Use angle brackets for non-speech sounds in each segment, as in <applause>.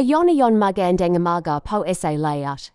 yon yon Ayonion maga po essay layout.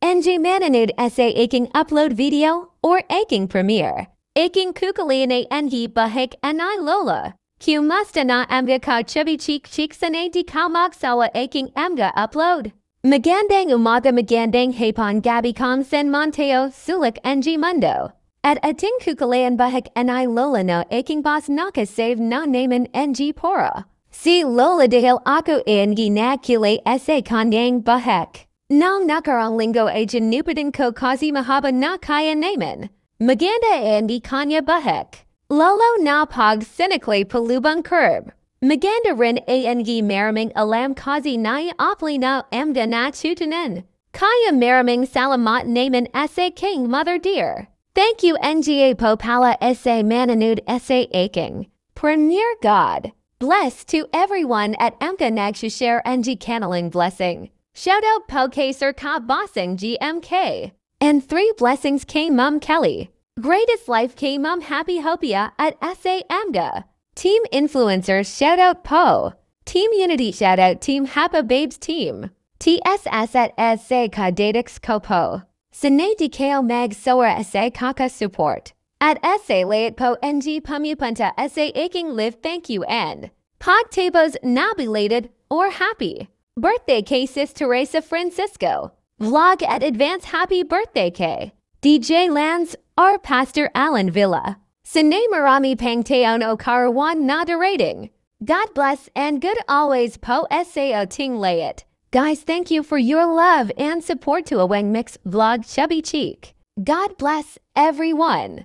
NG Mananud essay Aking Upload Video or Aking Premiere. Aking Kukuliane Ngi Bahik Ni Lola. Q Mustana Amga Ka Chubby Cheek cheeks Cheeksane Dikamaksawa Aking Amga Upload. Magandang Umaga Magandang Hapon Gabi Com Sen Monteo Sulik NG Mundo. At Ating Kukulayan Bahik Ni Lola No Aking Boss Naka Save Na Naman NG Pora. Si Lola dahil ako in ginakile sa kanyang bahek. Nang lingo a janupitan ko kazi mahaba na kaya naman. Maganda in kanya bahek. Lolo na pag cynically palubang curb. Maganda rin ang maraming alam kazi na opli na amda na chutanin. Kaya maraming salamat naman sa king mother dear. Thank you nga popala sa mananud sa aching. Premier God. Bless to everyone at Amka Nagshashare and G Channeling Blessing. Shout out Pelkaser Ka Bossing GMK. And three blessings K Mum Kelly. Greatest Life K Mum Happy Hopia at SA Amga. Team Influencers shout out Po. Team Unity shout out Team Happa Babes Team. TSS at SA Ka Datix Kopo. Sine DKO Mag Sora SA Kaka Support at essay po ng pamyapunta essay aching live thank you and pagtabos belated or happy. Birthday K Sis Teresa Francisco. Vlog at advance happy birthday K. DJ Lands our Pastor Alan Villa. Sine Marami Pangteon Okarawan Nada rating. God bless and good always po a ting lay it Guys, thank you for your love and support to a wang Mix Vlog Chubby Cheek. God bless everyone.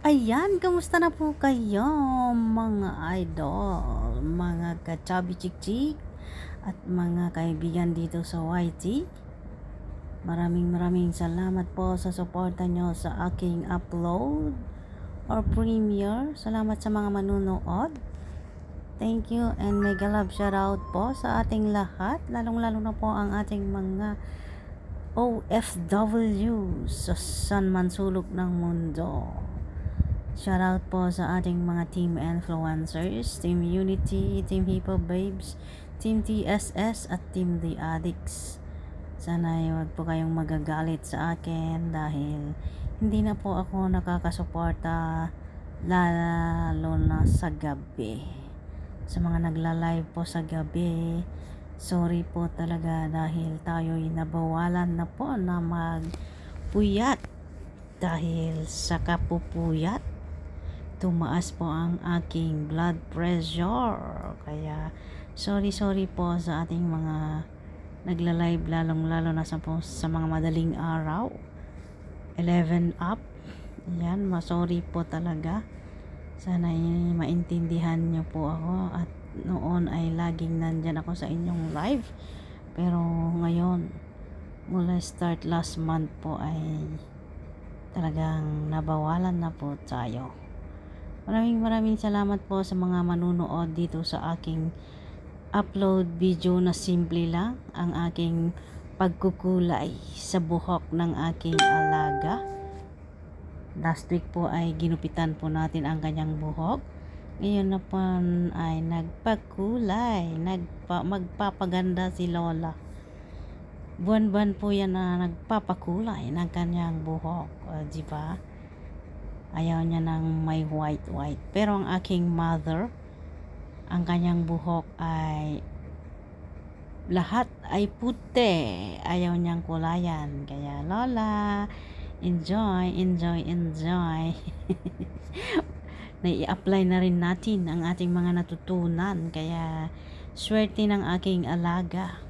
Ayan, kamusta na po kayo mga idol, mga kachabi chik-chik at mga kaibigan dito sa YT. Maraming maraming salamat po sa suporta nyo sa aking upload or premiere. Salamat sa mga manunood. Thank you and mega love shoutout po sa ating lahat, lalong-lalo na po ang ating mga OFW sa San Mansulok ng Mundo. Shoutout po sa ating mga team influencers, Team Unity, Team Hippo Babes, Team TSS at Team The Addicts. Sana ay wag po kayong magagalit sa akin dahil hindi na po ako nakakasuporta lalo na sa gabi. Sa mga nagla-live po sa gabi, sorry po talaga dahil tayo'y nabawalan na po na magpuyat dahil sa kapupuyat tumaas po ang aking blood pressure. Kaya, sorry, sorry po sa ating mga nagla-live, lalong-lalo na sa, po, sa mga madaling araw. 11 up. Yan, masorry po talaga. Sana maintindihan nyo po ako at noon ay laging nandyan ako sa inyong live. Pero ngayon, mula start last month po ay talagang nabawalan na po tayo. Maraming maraming salamat po sa mga manunood dito sa aking upload video na simple lang ang aking pagkukulay sa buhok ng aking alaga. Last week po ay ginupitan po natin ang kanyang buhok. Ngayon na po ay nagpagkulay, nagpa, magpapaganda si Lola. Buwan-buwan po yan na nagpapakulay ng kanyang buhok. O, diba? ba? ayaw niya ng may white white pero ang aking mother ang kanyang buhok ay lahat ay puti ayaw niyang kulayan kaya lola enjoy enjoy enjoy <laughs> na i-apply na rin natin ang ating mga natutunan kaya swerte ng aking alaga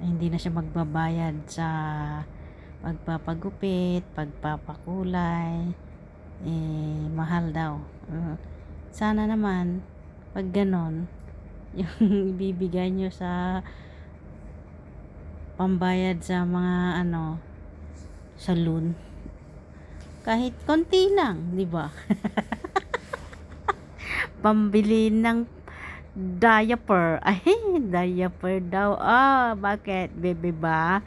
hindi na siya magbabayad sa pagpapagupit pagpapakulay eh, mahal daw. Mm. sana naman, pag ganon, <laughs> yung ibibigay nyo sa pambayad sa mga ano, saloon. Kahit konti lang, di ba? <laughs> Pambili ng diaper. Ay, <laughs> diaper daw. Ah, oh, bakit, baby ba?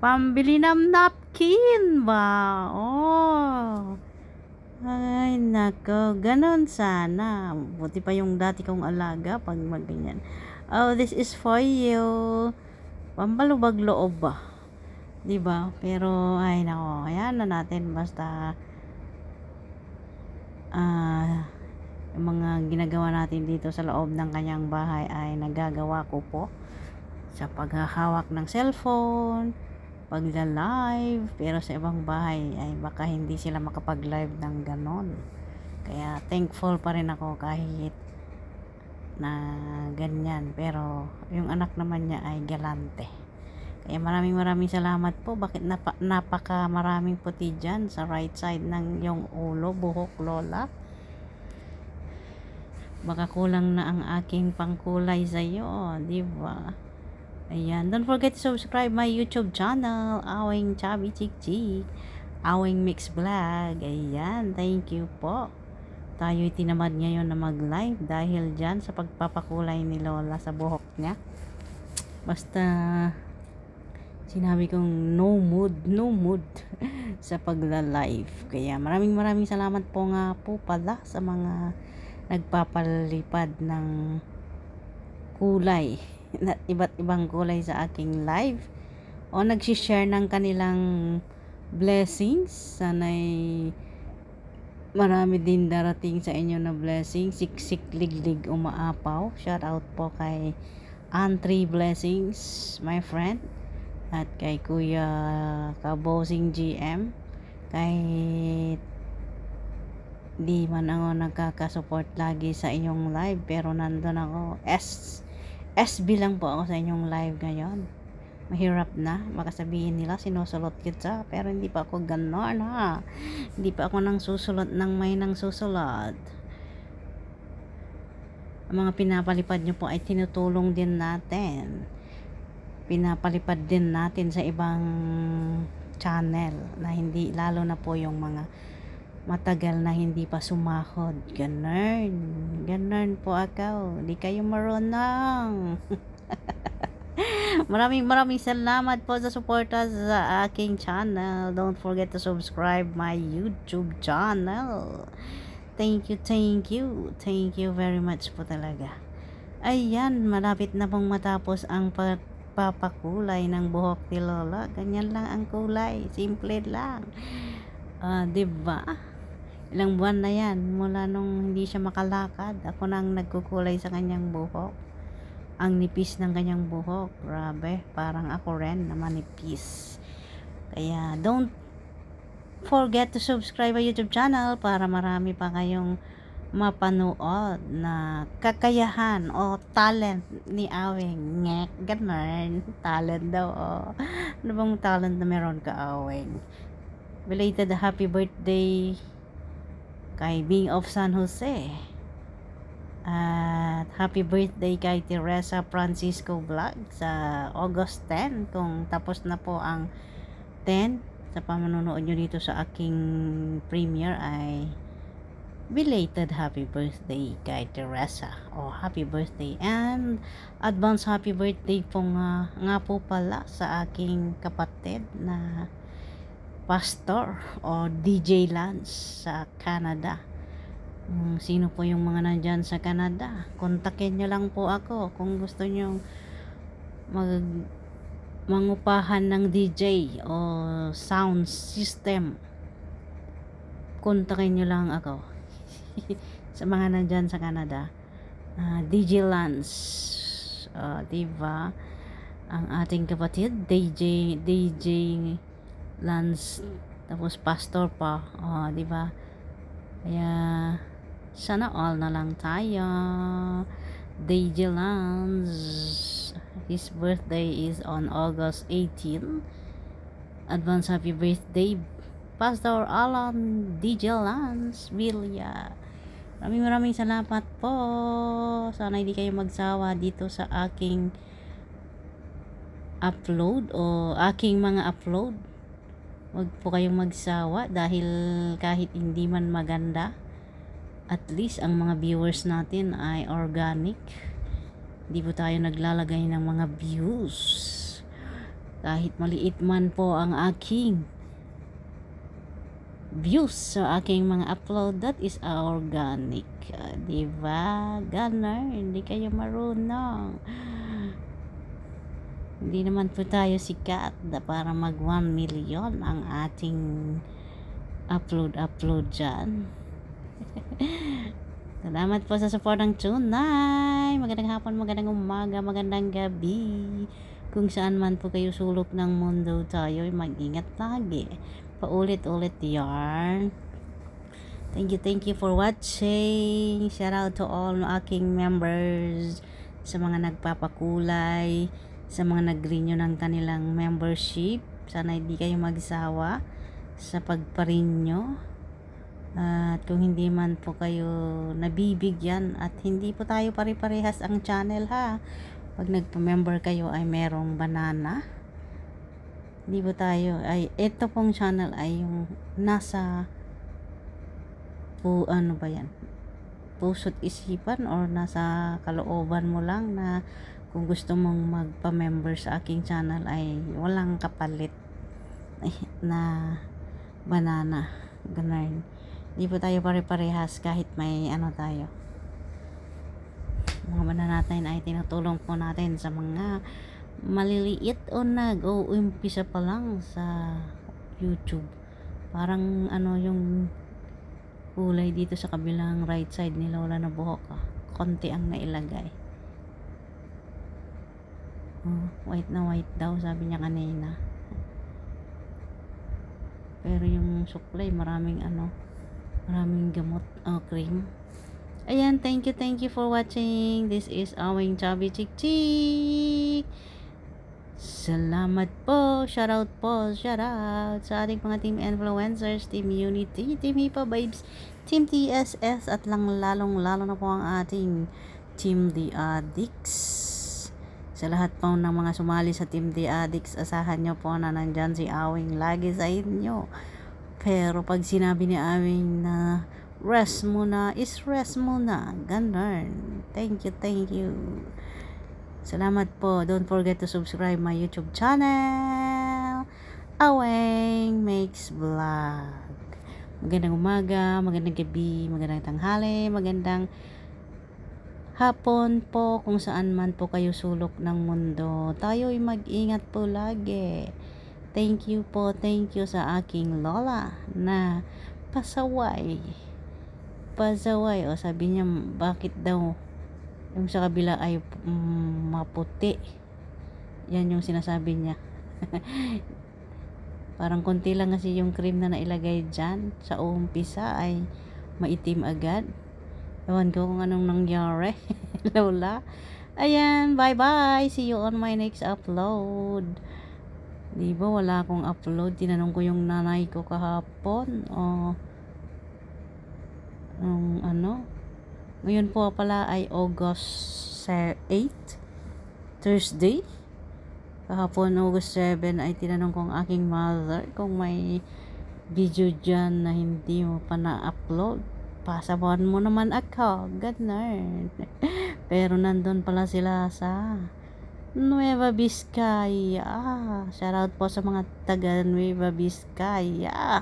Pambili ng napkin ba? Oh. Ay, nako. Ganon sana. Buti pa yung dati kong alaga pag magganyan. Oh, this is for you. Pambalubag loob ba? ba diba? Pero, ay nako. Ayan na natin. Basta, ah, uh, yung mga ginagawa natin dito sa loob ng kanyang bahay ay nagagawa ko po sa paghahawak ng cellphone pagla-live pero sa ibang bahay ay baka hindi sila makapag-live ng ganon kaya thankful pa rin ako kahit na ganyan pero yung anak naman niya ay galante kaya maraming maraming salamat po bakit napa, napaka maraming puti dyan sa right side ng yung ulo buhok lola baka kulang na ang aking pangkulay sa iyo, 'di ba? Ayan. Don't forget to subscribe my YouTube channel, Awing Chubby Chick Chick. Awing Mix Vlog. Ayan. Thank you po. Tayo tinamad ngayon na mag-live dahil dyan sa pagpapakulay ni Lola sa buhok niya. Basta sinabi kong no mood, no mood <laughs> sa pagla-live. Kaya maraming maraming salamat po nga po pala sa mga nagpapalipad ng kulay at iba't ibang gulay sa aking live o nagsishare ng kanilang blessings sanay marami din darating sa inyo na blessing siksik liglig umaapaw shout out po kay Antri Blessings my friend at kay Kuya Kabosing GM kay di man ako nagkakasupport lagi sa inyong live pero nandun ako S SB lang po ako sa inyong live ngayon. Mahirap na. Makasabihin nila sinusulot kita. Pero hindi pa ako ganon ha. Hindi pa ako nang susulot nang may nang susulot. Ang mga pinapalipad nyo po ay tinutulong din natin. Pinapalipad din natin sa ibang channel na hindi lalo na po yung mga matagal na hindi pa sumahod. Ganun. Ganun po ako. Di kayo marunong. <laughs> maraming maraming salamat po sa suporta sa aking channel. Don't forget to subscribe my YouTube channel. Thank you, thank you. Thank you very much po talaga. Ayan, malapit na pong matapos ang papakulay ng buhok ni Lola. Ganyan lang ang kulay. Simple lang. Uh, diba? ilang buwan na yan mula nung hindi siya makalakad ako nang nagkukulay sa kanyang buhok ang nipis ng kanyang buhok grabe parang ako rin na manipis kaya don't forget to subscribe my youtube channel para marami pa kayong mapanood na kakayahan o talent ni Aweng. Ngek, ganun. <laughs> Talent daw, o. Oh. Ano bang talent na meron ka, Aweng? Belated happy birthday kay Bing of San Jose at happy birthday kay Teresa Francisco Vlog sa August 10 kung tapos na po ang 10 sa pamanonood nyo dito sa aking premiere ay belated happy birthday kay Teresa o oh, happy birthday and advance happy birthday po nga, nga po pala sa aking kapatid na pastor o DJ Lance sa Canada. sino po yung mga nandyan sa Canada? Kontakin nyo lang po ako kung gusto nyo mag mangupahan ng DJ o sound system. Kontakin nyo lang ako. <laughs> sa mga nandyan sa Canada. Uh, ah, DJ Lance. Uh, diba? Ang ating kapatid, DJ, DJ Lance tapos pastor pa oh, di ba kaya sana all na lang tayo DJ Lance his birthday is on August 18 advance happy birthday Pastor Alan DJ Lance Villa maraming maraming salamat po sana hindi kayo magsawa dito sa aking upload o aking mga upload Huwag po kayong magsawa dahil kahit hindi man maganda, at least ang mga viewers natin ay organic. Hindi po tayo naglalagay ng mga views. Kahit maliit man po ang aking views sa aking mga upload that is organic uh, ah, diba? ganar hindi kayo marunong hindi naman po tayo sikat na para mag 1 million ang ating upload-upload dyan. <laughs> Salamat po sa support ng tunay. Magandang hapon, magandang umaga, magandang gabi. Kung saan man po kayo sulok ng mundo tayo, mag-ingat lagi. Paulit-ulit yarn. Thank you, thank you for watching. Shout out to all aking members sa mga nagpapakulay sa mga nag-renew ng kanilang membership. Sana hindi kayo magsawa sa pagpa-renew. At kung hindi man po kayo nabibigyan at hindi po tayo pare-parehas ang channel ha. Pag nagpa-member kayo ay merong banana. Hindi po tayo ay ito pong channel ay yung nasa po ano ba yan? Puso't isipan or nasa kalooban mo lang na kung gusto mong magpa-member sa aking channel ay walang kapalit <laughs> na banana ganun di po tayo pare-parehas kahit may ano tayo mga banana natin ay tinutulong po natin sa mga maliliit o nag-uumpisa pa lang sa YouTube parang ano yung kulay dito sa kabilang right side ni Lola na buhok ah. konti ang nailagay Oh, white na white daw, sabi niya kanina. Pero yung suklay, maraming ano, maraming gamot, oh, cream. Ayan, thank you, thank you for watching. This is Awing Chubby Chick Chick. Salamat po, shout out po, shout out sa ating mga team influencers, team unity, team hipa vibes, team TSS at lang lalong lalo na po ang ating team the addicts. Sa lahat po ng mga sumali sa Team The Addicts, asahan nyo po na nandyan si Awing lagi sa inyo. Pero pag sinabi ni Awing na rest muna, is rest muna. Ganun. Thank you, thank you. Salamat po. Don't forget to subscribe my YouTube channel. Awing Makes Vlog. Magandang umaga, magandang gabi, magandang tanghali, magandang hapon po kung saan man po kayo sulok ng mundo. Tayo'y mag-ingat po lagi. Thank you po, thank you sa aking lola na pasaway. Pasaway o sabi niya bakit daw yung sa kabila ay mm, maputi. Yan yung sinasabi niya. <laughs> Parang konti lang kasi yung cream na nailagay dyan sa umpisa ay maitim agad. Ewan ko kung anong nangyari. <laughs> Lola. Ayan, bye-bye. See you on my next upload. Di ba wala akong upload? Tinanong ko yung nanay ko kahapon. O, oh. um, ano? Ngayon po pala ay August 8, Thursday. Kahapon, August 7, ay tinanong kong aking mother kung may video dyan na hindi mo pa na-upload pasabon mo naman ako ganun <laughs> pero nandun pala sila sa Nueva Vizcaya shout out po sa mga taga Nueva Vizcaya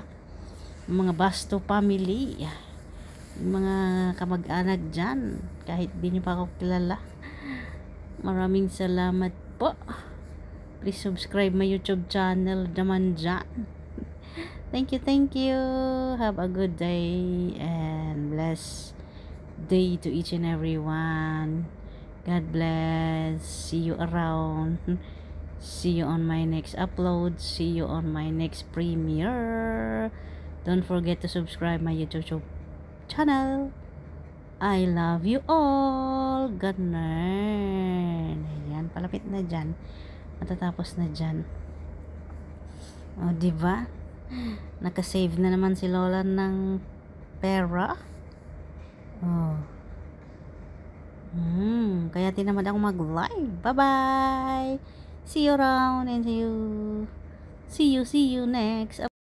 mga Basto family mga kamag-anak dyan kahit di nyo pa ako kilala maraming salamat po please subscribe my youtube channel naman dyan Thank you, thank you. Have a good day and bless day to each and everyone. God bless. See you around. <laughs> See you on my next upload. See you on my next premiere. Don't forget to subscribe my YouTube channel. I love you all. Good night. Ayan, palapit na dyan. Matatapos na dyan. O, diba? Nakasave na naman si Lola ng pera. Oh. mm, kaya tinamad ako mag-live. Bye-bye! See you around and see you. See you, see you next.